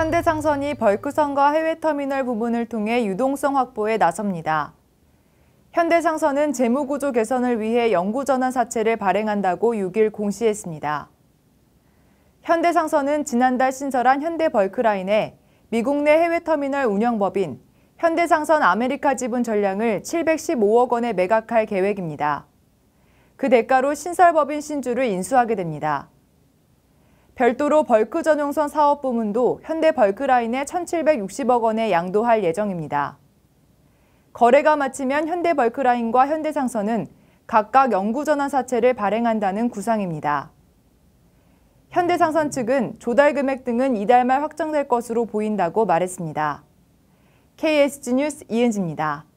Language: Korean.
현대상선이 벌크선과 해외터미널 부분을 통해 유동성 확보에 나섭니다. 현대상선은 재무구조 개선을 위해 영구전환 사채를 발행한다고 6일 공시했습니다. 현대상선은 지난달 신설한 현대벌크라인에 미국 내 해외터미널 운영법인 현대상선 아메리카 지분 전량을 715억 원에 매각할 계획입니다. 그 대가로 신설법인 신주를 인수하게 됩니다. 별도로 벌크 전용선 사업 부문도 현대 벌크라인에 1,760억 원에 양도할 예정입니다. 거래가 마치면 현대 벌크라인과 현대상선은 각각 영구전환 사채를 발행한다는 구상입니다. 현대상선 측은 조달 금액 등은 이달 말 확정될 것으로 보인다고 말했습니다. KSG 뉴스 이은지입니다.